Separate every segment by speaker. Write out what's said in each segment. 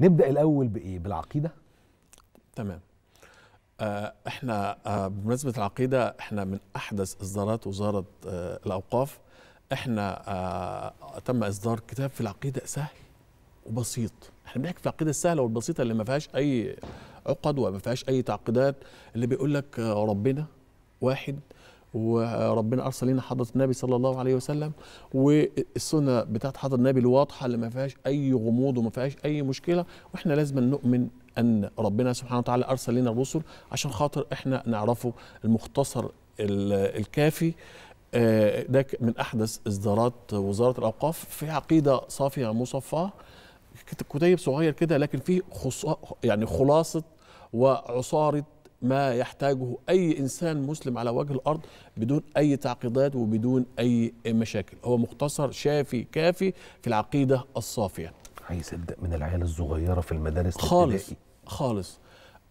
Speaker 1: نبدا الاول بايه بالعقيده تمام آه، احنا آه، بمناسبه العقيده احنا من احدث اصدارات وزاره آه، الاوقاف احنا تم اصدار كتاب في العقيده سهل وبسيط احنا بنحكي في العقيده السهله والبسيطه اللي ما فيهاش اي عقد وما فيهاش اي تعقيدات اللي بيقول لك ربنا واحد وربنا ارسل لنا حضره النبي صلى الله عليه وسلم والسنه بتاعه حضره النبي الواضحه اللي ما فيهاش اي غموض وما فيهاش اي مشكله واحنا لازم نؤمن ان ربنا سبحانه وتعالى ارسل لنا الرسل عشان خاطر احنا نعرفه المختصر الكافي آه، ده من احدث اصدارات وزاره الاوقاف في عقيده صافيه مصفاه كتيب صغير كده لكن فيه خص... يعني خلاصه وعصاره ما يحتاجه اي انسان مسلم على وجه الارض بدون اي تعقيدات وبدون اي مشاكل هو مختصر شافي كافي في العقيده الصافيه عايز ابدا من العيال الصغيره في المدارس خالص خالص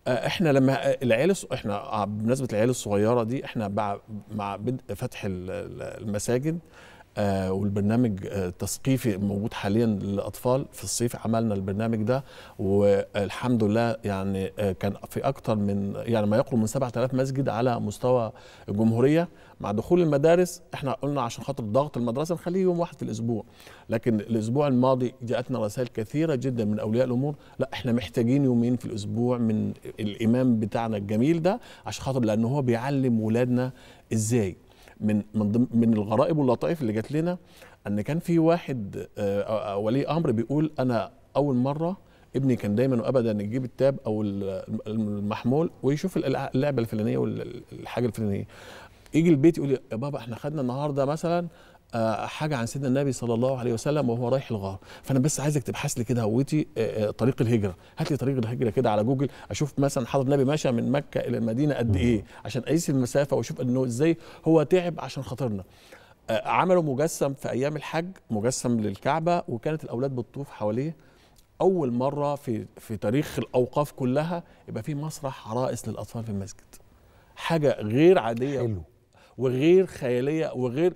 Speaker 1: آه، احنا لما العيال احنا آه، بالنسبه للعيال الصغيره دي احنا مع بدء فتح المساجد آه، والبرنامج التثقيفي آه، موجود حاليا للاطفال في الصيف عملنا البرنامج ده والحمد لله يعني آه، كان في اكثر من يعني ما يقرب من 7000 مسجد على مستوى الجمهوريه مع دخول المدارس احنا قلنا عشان خاطر ضغط المدرسه نخليه يوم واحد في الاسبوع لكن الاسبوع الماضي جاءتنا رسائل كثيره جدا من اولياء الامور لا احنا محتاجين يومين في الاسبوع من الامام بتاعنا الجميل ده عشان خاطر لان هو بيعلم ولادنا ازاي من من من الغرائب واللطائف اللي جات لنا ان كان في واحد آه، آه، آه، ولي امر بيقول انا اول مره ابني كان دايما وابدا يجيب التاب او المحمول ويشوف اللعبه الفلانيه والحاجه الفلانيه يجي البيت يقول يا بابا احنا خدنا النهارده مثلا آه، حاجه عن سيدنا النبي صلى الله عليه وسلم وهو رايح الغار فانا بس عايزك تبحث لي كده هويتي آه، آه، طريق الهجره هات لي طريق الهجره كده على جوجل اشوف مثلا حضرة النبي ماشى من مكه الى المدينه قد ايه عشان اقيس المسافه واشوف انه ازاي هو تعب عشان خاطرنا عملوا مجسم في ايام الحج مجسم للكعبه وكانت الاولاد بتطوف حواليه اول مره في في تاريخ الاوقاف كلها يبقى في مسرح عرائس للاطفال في المسجد حاجه غير عاديه حلو وغير خياليه وغير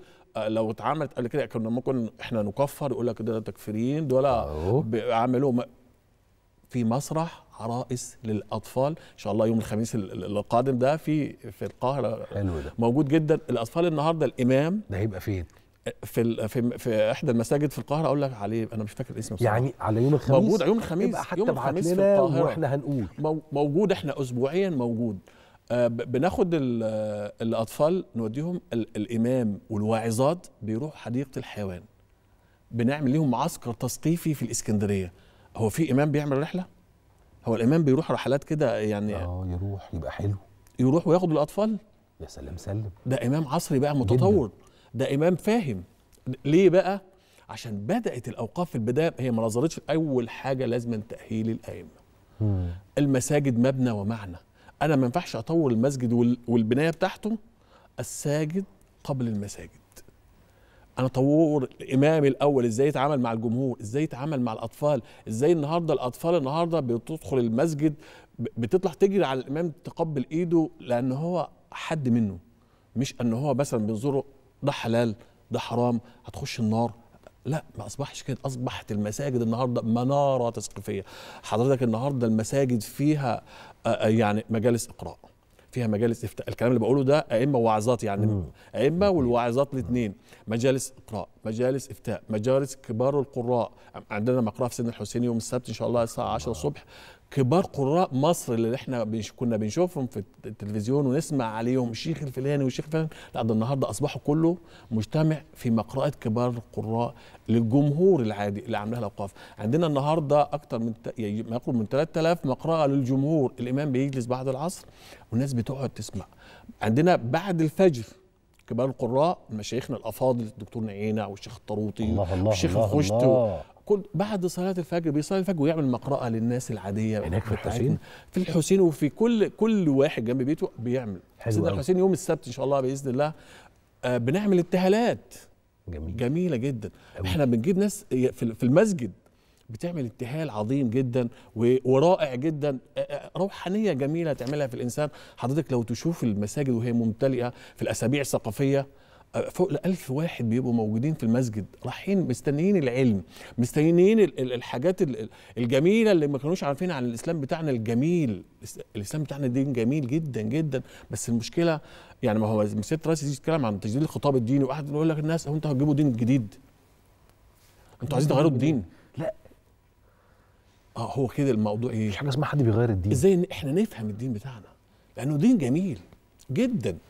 Speaker 1: لو اتعملت قبل كده كنا ممكن احنا نكفر يقول لك ده تكفيرين دول عملوا في مسرح عرائس للاطفال ان شاء الله يوم الخميس القادم ده في في القاهره حلو ده موجود جدا الاطفال النهارده الامام ده هيبقى فين في في في احدى المساجد في القاهره اقول لك عليه انا مش فاكر اسمه بصراحة. يعني على يوم الخميس موجود يوم الخميس يبقى حتى يوم الخميس في القاهره واحنا هنقول موجود احنا اسبوعيا موجود آه، بناخد آه، الاطفال نوديهم الامام والواعظات بيروحوا حديقه الحيوان بنعمل ليهم معسكر تثقيفي في الاسكندريه هو في امام بيعمل رحله هو الامام بيروح رحلات كده يعني اه يروح يبقى حلو يروح وياخد الاطفال يا سلام سلم ده امام عصري بقى متطور جدا. ده امام فاهم ليه بقى عشان بدات الاوقاف في البدايه هي ما نظرتش اول حاجه لازم تاهيل الائمه المساجد مبنى ومعنى انا ما ينفعش اطور المسجد والبنايه بتاعته الساجد قبل المساجد انا طور الامام الاول ازاي يتعامل مع الجمهور ازاي يتعامل مع الاطفال ازاي النهارده الاطفال النهارده بتدخل المسجد بتطلع تجري على الامام تقبل ايده لان هو حد منه مش ان هو مثلا بنزوره ده حلال ده حرام هتخش النار لا ما اصبحش كده اصبحت المساجد النهارده مناره تثقيفيه حضرتك النهارده المساجد فيها آه، آه، يعني مجالس اقراء فيها مجالس افتاء الكلام اللي بقوله ده ائمه وعظات يعني ائمه والواعظات الاثنين مجالس اقراء مجالس افتاء مجالس كبار القراء عندنا مقراه في سن الحسين يوم السبت ان شاء الله الساعه 10 آه. الصبح كبار قراء مصر اللي احنا بنش... كنا بنشوفهم في التلفزيون ونسمع عليهم الشيخ الفلاني والشيخ الفلاني لا ده النهارده اصبحوا كله مجتمع في مقرأة كبار القراء للجمهور العادي اللي عاملاها الاوقاف عندنا النهارده اكتر من يعني ما يقرب من 3000 مقرأة للجمهور الامام بيجلس بعد العصر والناس بتقعد تسمع عندنا بعد الفجر كبار القراء مشايخنا الافاضل الدكتور نعينه والشيخ الطروطي والشيخ الخشت كل بعد صلاه الفجر بيصلي الفجر ويعمل مقرأه للناس العاديه هناك في الحسين في الحسين وفي كل كل واحد جنب بيته بيعمل سيدنا الحسين يوم السبت ان شاء الله باذن الله آه بنعمل ابتهالات جميل. جميله جدا أوي. احنا بنجيب ناس في المسجد بتعمل ابتهال عظيم جدا ورائع جدا آه، آه، روحانيه جميله تعملها في الانسان حضرتك لو تشوف المساجد وهي ممتلئه في الاسابيع الثقافيه فوق ال 1000 واحد بيبقوا موجودين في المسجد رايحين مستنيين العلم مستنيين الحاجات الجميله اللي ما كانوش عارفين عن الاسلام بتاعنا الجميل الاسلام بتاعنا دين جميل جدا جدا بس المشكله يعني ما هو راسي دي تتكلم عن تجديد الخطاب الديني واحد يقول لك الناس هو انتوا هتجيبوا دين جديد انتوا عايزين تغيروا الدين لا اه هو كده الموضوع ايه مش حاجه اسمها حد بيغير الدين ازاي احنا نفهم الدين بتاعنا لانه دين جميل جدا